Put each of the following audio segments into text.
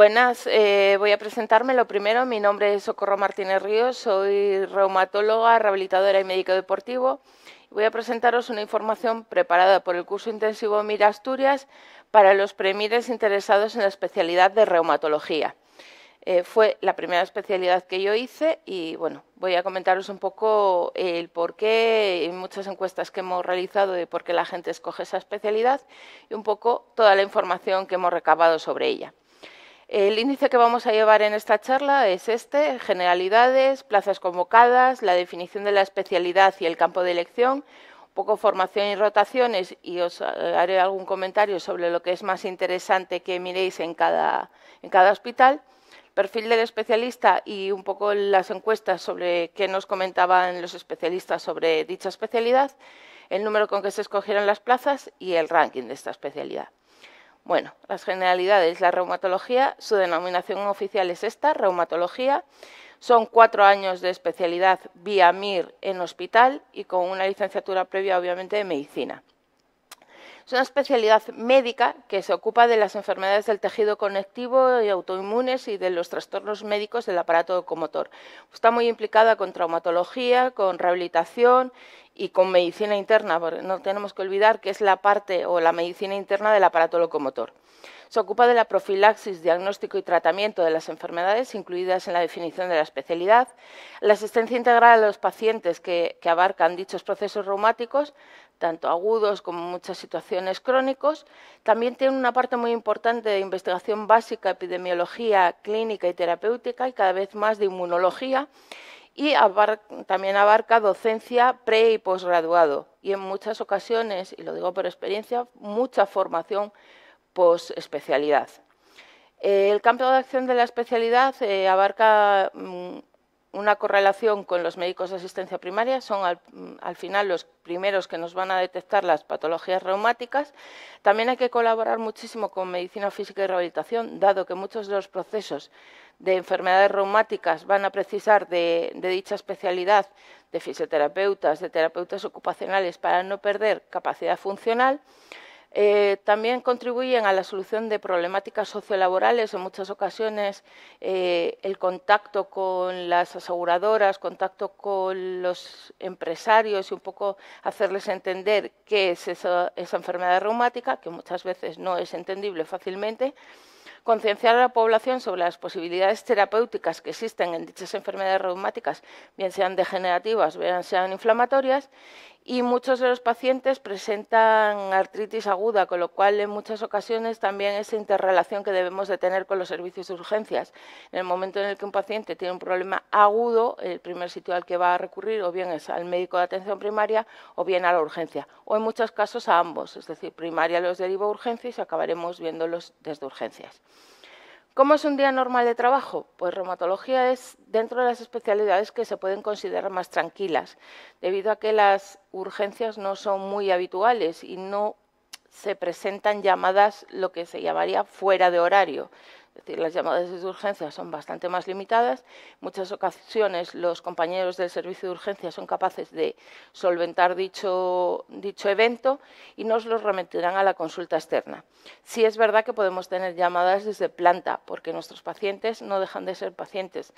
Buenas, eh, voy a presentarme. Lo primero, mi nombre es Socorro Martínez Ríos, soy reumatóloga, rehabilitadora y médico deportivo. Voy a presentaros una información preparada por el curso intensivo Mira Asturias para los premires interesados en la especialidad de reumatología. Eh, fue la primera especialidad que yo hice y bueno, voy a comentaros un poco el por qué y muchas encuestas que hemos realizado y por qué la gente escoge esa especialidad y un poco toda la información que hemos recabado sobre ella. El índice que vamos a llevar en esta charla es este, generalidades, plazas convocadas, la definición de la especialidad y el campo de elección, un poco formación y rotaciones y os haré algún comentario sobre lo que es más interesante que miréis en cada, en cada hospital perfil del especialista y un poco las encuestas sobre qué nos comentaban los especialistas sobre dicha especialidad, el número con que se escogieron las plazas y el ranking de esta especialidad. Bueno, las generalidades, la reumatología, su denominación oficial es esta, reumatología. Son cuatro años de especialidad vía MIR en hospital y con una licenciatura previa, obviamente, de medicina. Es una especialidad médica que se ocupa de las enfermedades del tejido conectivo y autoinmunes y de los trastornos médicos del aparato locomotor. Está muy implicada con traumatología, con rehabilitación y con medicina interna, no tenemos que olvidar que es la parte o la medicina interna del aparato locomotor. Se ocupa de la profilaxis, diagnóstico y tratamiento de las enfermedades incluidas en la definición de la especialidad, la asistencia integral a los pacientes que, que abarcan dichos procesos reumáticos, tanto agudos como muchas situaciones crónicos. También tiene una parte muy importante de investigación básica, epidemiología clínica y terapéutica y cada vez más de inmunología y también abarca docencia pre y posgraduado y en muchas ocasiones, y lo digo por experiencia, mucha formación posespecialidad. especialidad. el campo de acción de la especialidad eh, abarca mm, una correlación con los médicos de asistencia primaria, son al, final los primeros que nos van a detectar las patologías reumáticas. También hay que colaborar muchísimo con medicina física y rehabilitación, dado que muchos de los procesos de enfermedades reumáticas van a precisar de dicha especialidad de fisioterapeutas, de terapeutas ocupacionales, para no perder capacidad funcional. Eh, también contribuyen a la solución de problemáticas sociolaborales. En muchas ocasiones, eh, el contacto con las aseguradoras, contacto con los empresarios y un poco hacerles entender qué es esa, esa enfermedad reumática, que muchas veces no es entendible fácilmente concienciar a la población sobre las posibilidades terapéuticas que existen en dichas enfermedades reumáticas, bien sean degenerativas, bien sean inflamatorias, y muchos de los pacientes presentan artritis aguda, con lo cual en muchas ocasiones también esa interrelación que debemos de tener con los servicios de urgencias. En el momento en el que un paciente tiene un problema agudo, el primer sitio al que va a recurrir o bien es al médico de atención primaria o bien a la urgencia, o en muchos casos a ambos, es decir, primaria los deriva a urgencia y acabaremos viéndolos desde urgencias. ¿Cómo es un día normal de trabajo? Pues reumatología es dentro de las especialidades que se pueden considerar más tranquilas, debido a que las urgencias no son muy habituales y no se presentan llamadas lo que se llamaría fuera de horario, es decir, las llamadas de urgencia son bastante más limitadas. En muchas ocasiones los compañeros del servicio de urgencia son capaces de solventar dicho, evento y nos los remitirán a la consulta externa. Sí es verdad que podemos tener llamadas desde planta, porque nuestros pacientes no dejan de ser pacientes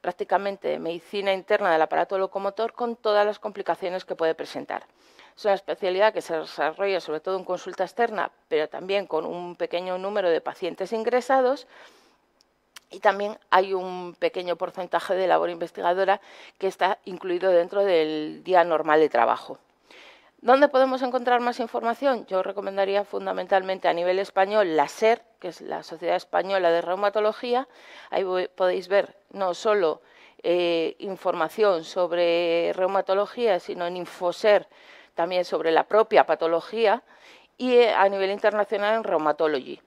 prácticamente de medicina interna del aparato locomotor con todas las complicaciones que puede presentar. Es una especialidad que se desarrolla sobre todo en consulta externa, pero también con un pequeño número de pacientes ingresados. Y también hay un pequeño porcentaje de labor investigadora que está incluido dentro del día normal de trabajo. ¿Dónde podemos encontrar más información? Yo recomendaría fundamentalmente a nivel español la SER, que es la Sociedad Española de Reumatología. Ahí podéis ver no solo eh, información sobre reumatología, sino en Infoser también sobre la propia patología y eh, a nivel internacional en reumatología.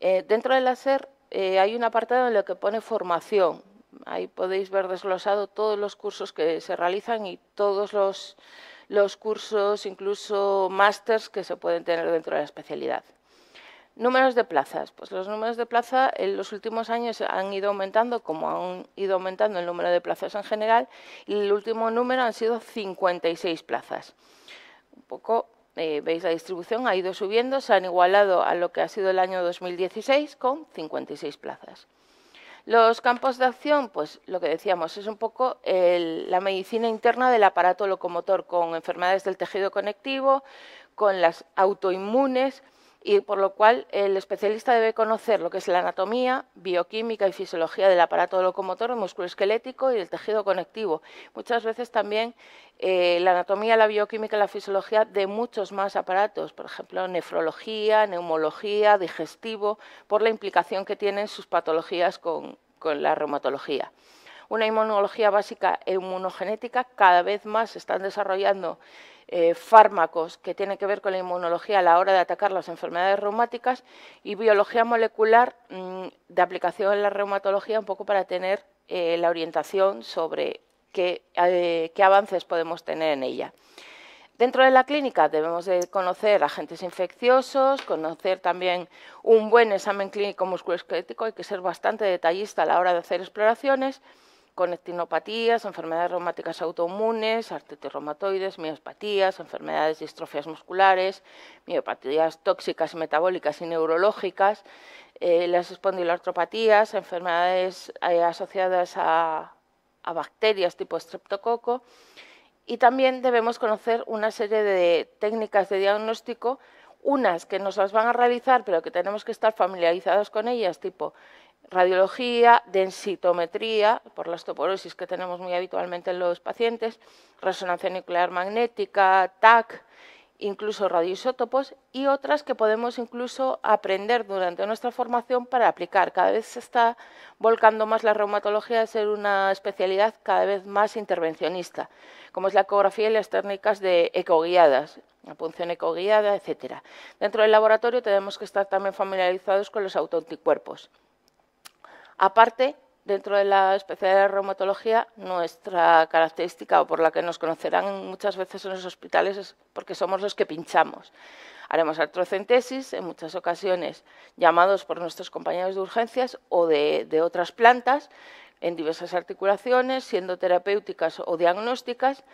Eh, dentro del hacer eh, hay un apartado en el que pone formación. Ahí podéis ver desglosado todos los cursos que se realizan y todos los, cursos, incluso másteres que se pueden tener dentro de la especialidad. Números de plazas. Pues los números de plaza en los últimos años han ido aumentando, como han ido aumentando el número de plazas en general, y el último número han sido 56 plazas. Un poco eh, veis la distribución, ha ido subiendo, se han igualado a lo que ha sido el año 2016 con 56 plazas. Los campos de acción, pues lo que decíamos, es un poco la medicina interna del aparato locomotor con enfermedades del tejido conectivo, con las autoinmunes, y por lo cual el especialista debe conocer lo que es la anatomía, bioquímica y fisiología del aparato locomotor, el músculo esquelético y el tejido conectivo. Muchas veces también eh, la anatomía, la bioquímica y la fisiología de muchos más aparatos, por ejemplo, nefrología, neumología, digestivo, por la implicación que tienen sus patologías con, con la reumatología una inmunología básica e inmunogenética, cada vez más se están desarrollando eh, fármacos que tienen que ver con la inmunología a la hora de atacar las enfermedades reumáticas y biología molecular mm, de aplicación en la reumatología, un poco para tener eh, la orientación sobre eh, qué, avances podemos tener en ella. Dentro de la clínica debemos de conocer agentes infecciosos, conocer también un buen examen clínico musculoesquelético, hay que ser bastante detallista a la hora de hacer exploraciones Conectinopatías, enfermedades reumáticas autoinmunes, artritis reumatoides, miopatías, enfermedades distrofias musculares, miopatías tóxicas metabólicas y neurológicas, eh, las espondilartropatías, enfermedades eh, asociadas a, a bacterias tipo estreptococo y también debemos conocer una serie de técnicas de diagnóstico, unas que nos las van a realizar pero que tenemos que estar familiarizados con ellas, tipo radiología, densitometría, por la osteoporosis que tenemos muy habitualmente en los pacientes, resonancia nuclear magnética, TAC, incluso radioisótopos y otras que podemos incluso aprender durante nuestra formación para aplicar. Cada vez se está volcando más la reumatología a ser una especialidad cada vez más intervencionista, como es la ecografía y las técnicas de ecoguiadas, la punción ecoguiada, etcétera. Dentro del laboratorio tenemos que estar también familiarizados con los autoanticuerpos. Aparte, dentro de la especialidad de reumatología, nuestra característica o por la que nos conocerán muchas veces en los hospitales es porque somos los que pinchamos. Haremos artrocentesis en muchas ocasiones llamados por nuestros compañeros de urgencias o de, otras plantas en diversas articulaciones, siendo terapéuticas o diagnósticas,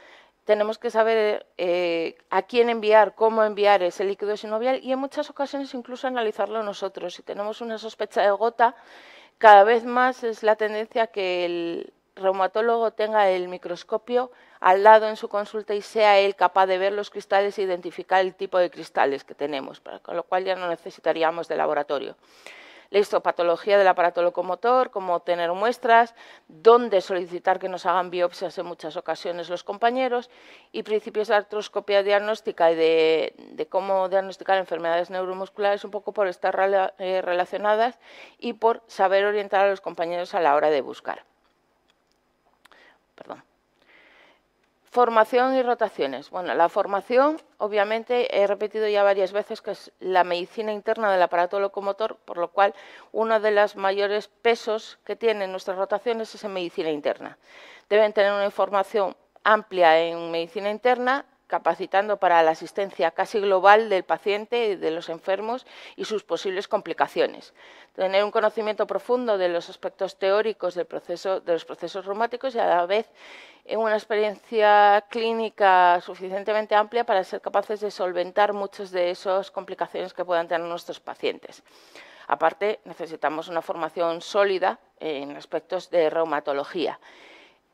tenemos que saber eh, a quién enviar, cómo enviar ese líquido sinovial y en muchas ocasiones incluso analizarlo nosotros. Si tenemos una sospecha de gota, cada vez más es la tendencia que el reumatólogo tenga el microscopio al lado en su consulta y sea él capaz de ver los cristales e identificar el tipo de cristales que tenemos, con lo cual ya no necesitaríamos de laboratorio la histopatología del aparato locomotor, cómo obtener muestras, dónde solicitar que nos hagan biopsias en muchas ocasiones los compañeros y principios de artroscopia diagnóstica y de, de cómo diagnosticar enfermedades neuromusculares un poco por estar eh, relacionadas y por saber orientar a los compañeros a la hora de buscar. Perdón. Formación y rotaciones. Bueno, la formación, obviamente, he repetido ya varias veces que es la medicina interna del aparato locomotor, por lo cual uno de los mayores pesos que tienen nuestras rotaciones es en medicina interna. Deben tener una información amplia en medicina interna capacitando para la asistencia casi global del paciente y de los enfermos y sus posibles complicaciones. Tener un conocimiento profundo de los aspectos teóricos de los procesos reumáticos y a la vez una experiencia clínica suficientemente amplia para ser capaces de solventar muchas de esas complicaciones que puedan tener nuestros pacientes. Aparte, necesitamos una formación sólida en aspectos de reumatología.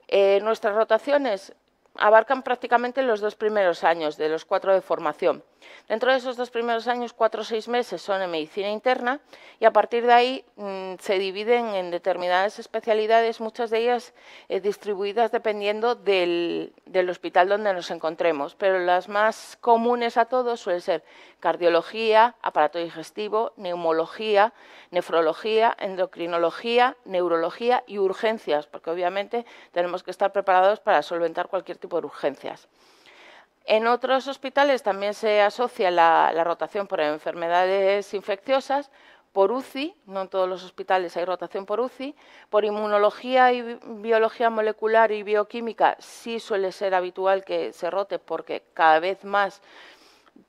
Eh, nuestras rotaciones abarcan prácticamente los dos primeros años de los cuatro de formación. Dentro de esos dos primeros años, cuatro o seis meses son en medicina interna y a partir de ahí mm, se dividen en determinadas especialidades, muchas de ellas eh, distribuidas dependiendo del hospital donde nos encontremos, pero las más comunes a todos suelen ser cardiología, aparato digestivo, neumología, nefrología, endocrinología, neurología y urgencias, porque obviamente tenemos que estar preparados para solventar cualquier tipo de urgencias. En otros hospitales también se asocia la, rotación por enfermedades infecciosas, por UCI, no en todos los hospitales hay rotación por UCI, por inmunología y biología molecular y bioquímica sí suele ser habitual que se rote porque cada vez más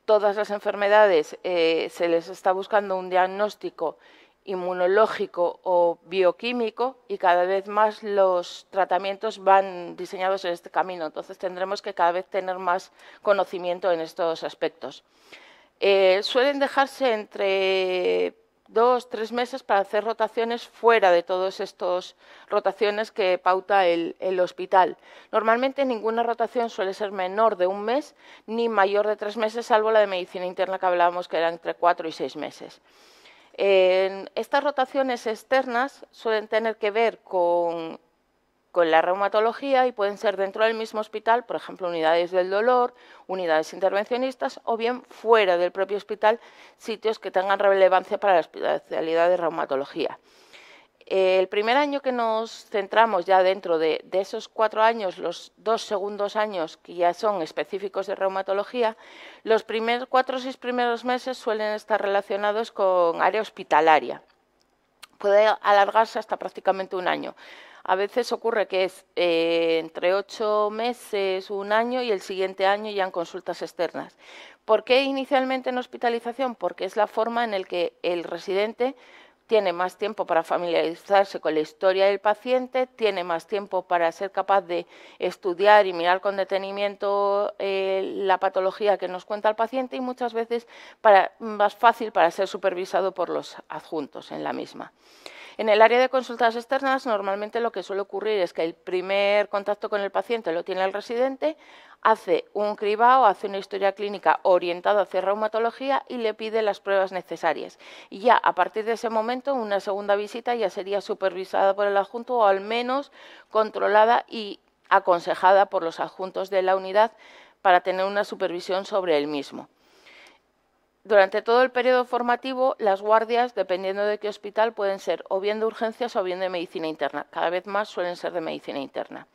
todas las enfermedades eh, se les está buscando un diagnóstico inmunológico o bioquímico y cada vez más los tratamientos van diseñados en este camino. Entonces tendremos que cada vez tener más conocimiento en estos aspectos. Eh, suelen dejarse entre dos, tres meses para hacer rotaciones fuera de todas estas rotaciones que pauta el, hospital. Normalmente ninguna rotación suele ser menor de un mes ni mayor de tres meses, salvo la de medicina interna que hablábamos que era entre cuatro y seis meses estas rotaciones externas suelen tener que ver con, con la reumatología y pueden ser dentro del mismo hospital, por ejemplo, unidades del dolor, unidades intervencionistas o bien fuera del propio hospital, sitios que tengan relevancia para la especialidad de reumatología el primer año que nos centramos ya dentro de, esos cuatro años, los dos segundos años que ya son específicos de reumatología, los primeros cuatro o seis primeros meses suelen estar relacionados con área hospitalaria. Puede alargarse hasta prácticamente un año. A veces ocurre que es eh, entre ocho meses, un año y el siguiente año ya en consultas externas. ¿Por qué inicialmente en hospitalización? Porque es la forma en la que el residente tiene más tiempo para familiarizarse con la historia del paciente, tiene más tiempo para ser capaz de estudiar y mirar con detenimiento eh, la patología que nos cuenta el paciente y muchas veces para, más fácil para ser supervisado por los adjuntos en la misma. En el área de consultas externas, normalmente lo que suele ocurrir es que el primer contacto con el paciente lo tiene el residente, hace un cribao, hace una historia clínica orientada hacia reumatología y le pide las pruebas necesarias. Y ya a partir de ese momento, una segunda visita ya sería supervisada por el adjunto o al menos controlada y aconsejada por los adjuntos de la unidad para tener una supervisión sobre el mismo. Durante todo el periodo formativo, las guardias, dependiendo de qué hospital, pueden ser o bien de urgencias o bien de medicina interna. Cada vez más suelen ser de medicina interna.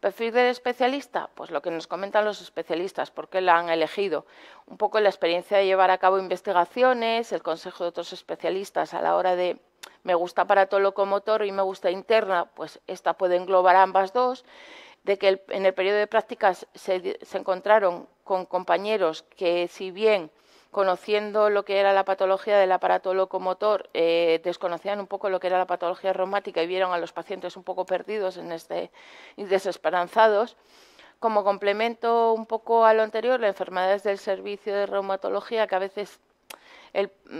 ¿Perfil del especialista? Pues lo que nos comentan los especialistas, por qué la han elegido. Un poco la experiencia de llevar a cabo investigaciones, el consejo de otros especialistas a la hora de me gusta aparato locomotor y me gusta interna, pues esta puede englobar ambas dos. De que en el periodo de prácticas se encontraron con compañeros que, si bien conociendo lo que era la patología del aparato locomotor, eh, desconocían un poco lo que era la patología reumática y vieron a los pacientes un poco perdidos este, y desesperanzados. Como complemento un poco a lo anterior, las enfermedades del servicio de reumatología que a veces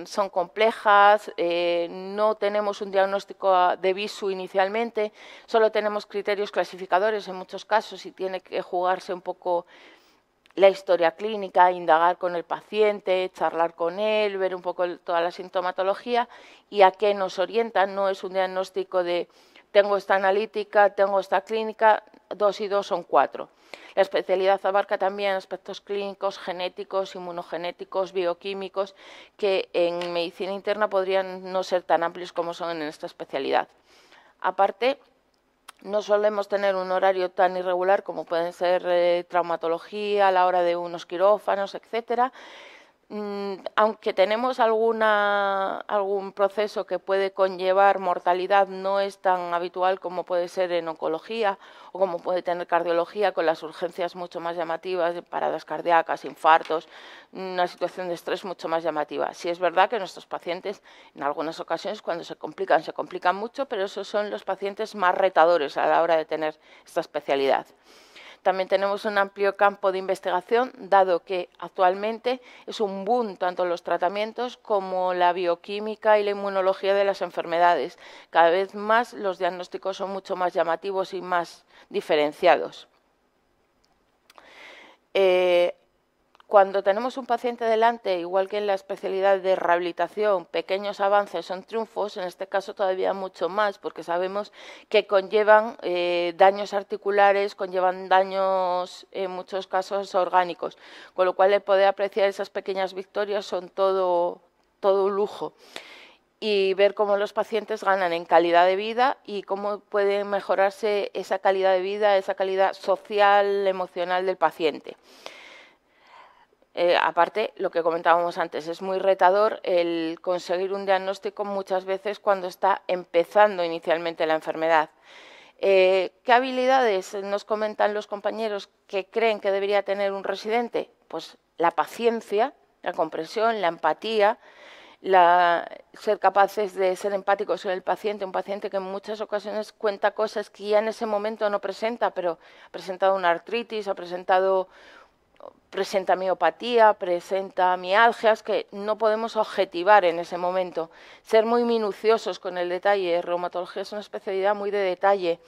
son complejas, eh, no tenemos un diagnóstico ah, de visu inicialmente, solo tenemos criterios clasificadores en muchos casos y tiene que jugarse un poco la historia clínica, indagar con el paciente, charlar con él, ver un poco toda la sintomatología y a qué nos orientan. No es un diagnóstico de tengo esta analítica, tengo esta clínica, dos y dos son cuatro. La especialidad abarca también aspectos clínicos, genéticos, inmunogenéticos, bioquímicos, que en medicina interna podrían no ser tan amplios como son en esta especialidad. Aparte, no solemos tener un horario tan irregular como pueden ser eh, traumatología, a la hora de unos quirófanos, etcétera Mm, aunque tenemos algún proceso que puede conllevar mortalidad, no es tan habitual como puede ser en oncología o como puede tener cardiología, con las urgencias mucho más llamativas, paradas cardíacas, infartos, una situación de estrés mucho más llamativa. Sí es verdad que nuestros pacientes, en algunas ocasiones, cuando se complican, se complican mucho, pero esos son los pacientes más retadores a la hora de tener esta especialidad. También tenemos un amplio campo de investigación, dado que actualmente es un boom tanto los tratamientos como la bioquímica y la inmunología de las enfermedades. Cada vez más los diagnósticos son mucho más llamativos y más diferenciados. Eh, cuando tenemos un paciente delante, igual que en la especialidad de rehabilitación, pequeños avances son triunfos, en este caso todavía mucho más, porque sabemos que conllevan eh, daños articulares, conllevan daños en muchos casos orgánicos, con lo cual el poder apreciar esas pequeñas victorias son todo, todo un lujo y ver cómo los pacientes ganan en calidad de vida y cómo puede mejorarse esa calidad de vida, esa calidad social, emocional del paciente. Eh, aparte, lo que comentábamos antes, es muy retador el conseguir un diagnóstico muchas veces cuando está empezando inicialmente la enfermedad. Eh, ¿Qué habilidades nos comentan los compañeros que creen que debería tener un residente? Pues la paciencia, la comprensión, la empatía, ser capaces de ser empáticos con el paciente, un paciente que en muchas ocasiones cuenta cosas que ya en ese momento no presenta, pero ha presentado una artritis, ha presentado presenta miopatía, presenta mialgias que no podemos objetivar en ese momento. Ser muy minuciosos con el detalle, reumatología es una especialidad muy de detalle.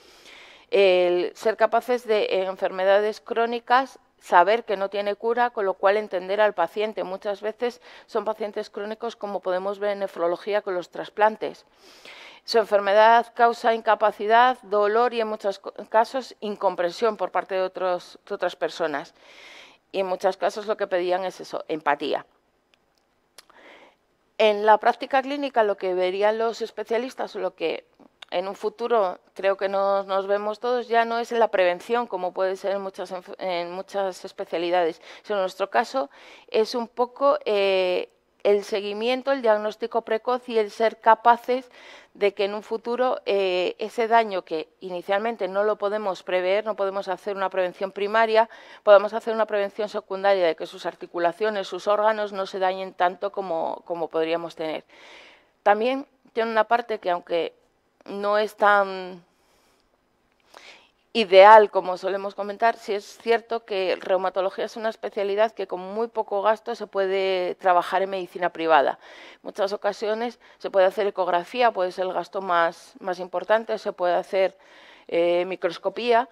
El ser capaces de enfermedades crónicas saber que no tiene cura, con lo cual entender al paciente. Muchas veces son pacientes crónicos, como podemos ver en nefrología con los trasplantes. Su enfermedad causa incapacidad, dolor y en muchos casos incomprensión por parte de otras personas y en muchos casos lo que pedían es eso, empatía. En la práctica clínica lo que verían los especialistas o lo que en un futuro creo que nos, vemos todos ya no es en la prevención como puede ser en muchas, en muchas especialidades, sino en nuestro caso es un poco eh, el seguimiento, el diagnóstico precoz y el ser capaces de que en un futuro eh, ese daño que inicialmente no lo podemos prever, no podemos hacer una prevención primaria, podemos hacer una prevención secundaria de que sus articulaciones, sus órganos no se dañen tanto como podríamos tener. También tiene una parte que aunque no es tan ideal, como solemos comentar, si es cierto que reumatología es una especialidad que con muy poco gasto se puede trabajar en medicina privada. En muchas ocasiones se puede hacer ecografía, puede ser el gasto más, importante, se puede hacer eh, microscopía,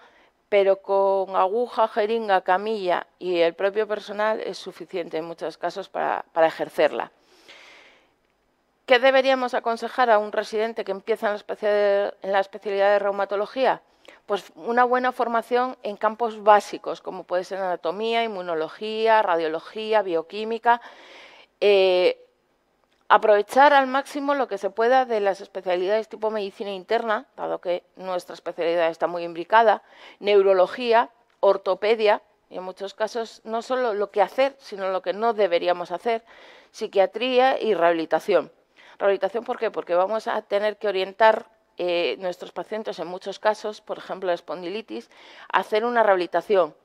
pero con aguja, jeringa, camilla y el propio personal es suficiente en muchos casos para, para ejercerla. ¿Qué deberíamos aconsejar a un residente que empieza en la, especialidad de reumatología? pues una buena formación en campos básicos, como puede ser anatomía, inmunología, radiología, bioquímica. Eh, aprovechar al máximo lo que se pueda de las especialidades tipo medicina interna, dado que nuestra especialidad está muy imbricada, neurología, ortopedia, y en muchos casos no solo lo que hacer, sino lo que no deberíamos hacer, psiquiatría y rehabilitación. Rehabilitación, ¿por qué? Porque vamos a tener que orientar eh, nuestros pacientes, en muchos casos, por ejemplo, la espondilitis, hacer una rehabilitación.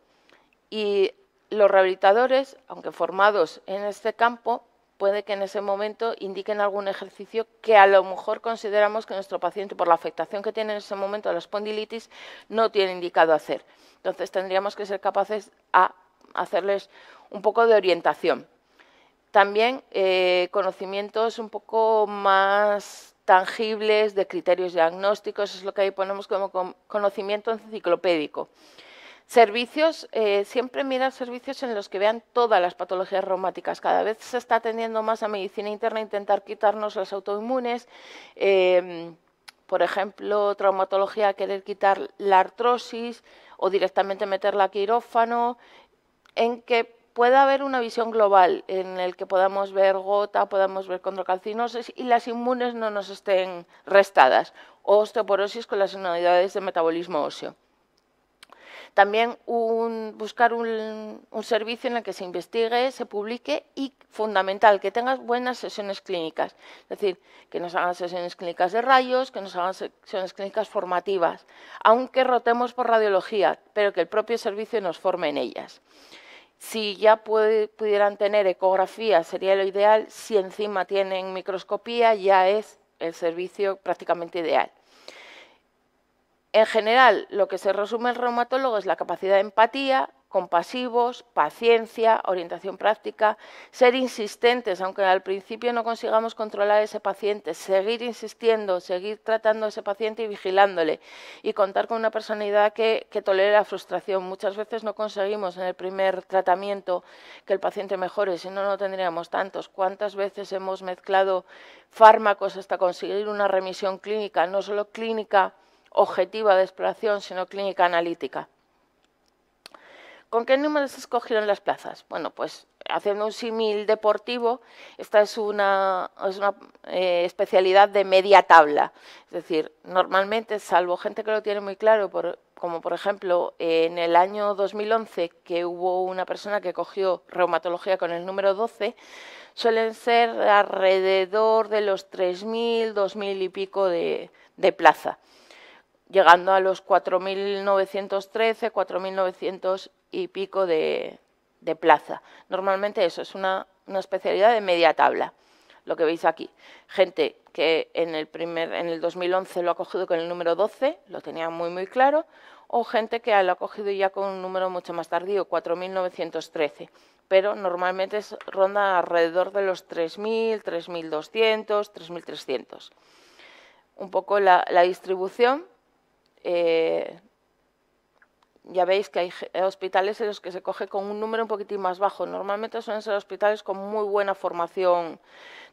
Y los rehabilitadores, aunque formados en este campo, puede que en ese momento indiquen algún ejercicio que a lo mejor consideramos que nuestro paciente, por la afectación que tiene en ese momento a la espondilitis, no tiene indicado hacer. Entonces, tendríamos que ser capaces a hacerles un poco de orientación. También eh, conocimientos un poco más tangibles, de criterios diagnósticos, es lo que ahí ponemos como conocimiento enciclopédico. Servicios, eh, siempre mirar servicios en los que vean todas las patologías reumáticas. Cada vez se está atendiendo más a medicina interna, intentar quitarnos las autoinmunes. Em, por ejemplo, traumatología, querer quitar la artrosis o directamente meterla a quirófano, en que Puede haber una visión global en el que podamos ver gota, podamos ver condrocalcinosis y las inmunes no nos estén restadas, o osteoporosis con las unidades de metabolismo óseo. También buscar un, un servicio en el que se investigue, se publique y, fundamental, que tengas buenas sesiones clínicas. Es decir, que nos hagan sesiones clínicas de rayos, que nos hagan sesiones clínicas formativas, aunque rotemos por radiología, pero que el propio servicio nos forme en ellas. Si ya pudieran tener ecografía, sería lo ideal. Si encima tienen microscopía, ya es el servicio prácticamente ideal. En general, lo que se resume el reumatólogo es la capacidad de empatía, compasivos, paciencia, orientación práctica, ser insistentes, aunque al principio no consigamos controlar a ese paciente, seguir insistiendo, seguir tratando a ese paciente y vigilándole y contar con una personalidad que, que tolere la frustración. Muchas veces no conseguimos en el primer tratamiento que el paciente mejore, si no, no tendríamos tantos. ¿Cuántas veces hemos mezclado fármacos hasta conseguir una remisión clínica, no solo clínica objetiva de exploración, sino clínica analítica? ¿Con qué números se escogieron las plazas? Bueno, pues haciendo un símil deportivo, esta es una, es una eh, especialidad de media tabla. Es decir, normalmente, salvo gente que lo tiene muy claro, como por ejemplo en el año 2011, que hubo una persona que cogió reumatología con el número 12, suelen ser alrededor de los 3.000, 2.000 y pico de, plaza llegando a los 4.913, 4.900 y pico de, plaza. Normalmente eso es una, especialidad de media tabla, lo que veis aquí. Gente que en el, primer, en el 2011 lo ha cogido con el número 12, lo tenía muy muy claro, o gente que lo ha cogido ya con un número mucho más tardío, 4.913, pero normalmente ronda alrededor de los 3.000, 3.200, 3.300. Un poco la, distribución eh, ya veis que hay eh, hospitales en los que se coge con un número un poquitín más bajo. Normalmente suelen ser hospitales con muy buena formación,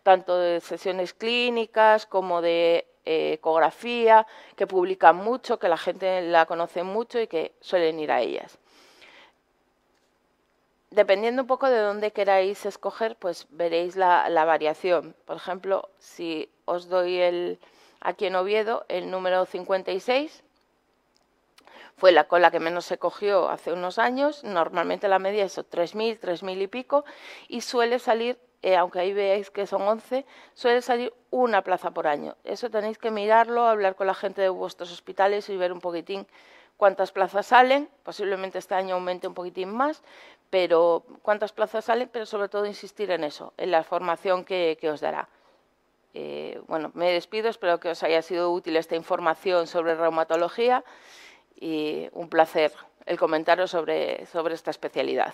tanto de sesiones clínicas como de eh, ecografía, que publican mucho, que la gente la conoce mucho y que suelen ir a ellas. Dependiendo un poco de dónde queráis escoger, pues veréis la, variación. Por ejemplo, si os doy el, aquí en Oviedo el número 56, fue la cola que menos se cogió hace unos años, normalmente la media es 3.000, 3.000 y pico, y suele salir, eh, aunque ahí veáis que son 11, suele salir una plaza por año. Eso tenéis que mirarlo, hablar con la gente de vuestros hospitales y ver un poquitín cuántas plazas salen, posiblemente este año aumente un poquitín más, pero cuántas plazas salen, pero sobre todo insistir en eso, en la formación que, os dará. Eh, bueno, me despido, espero que os haya sido útil esta información sobre reumatología y un placer el comentario sobre, sobre esta especialidad.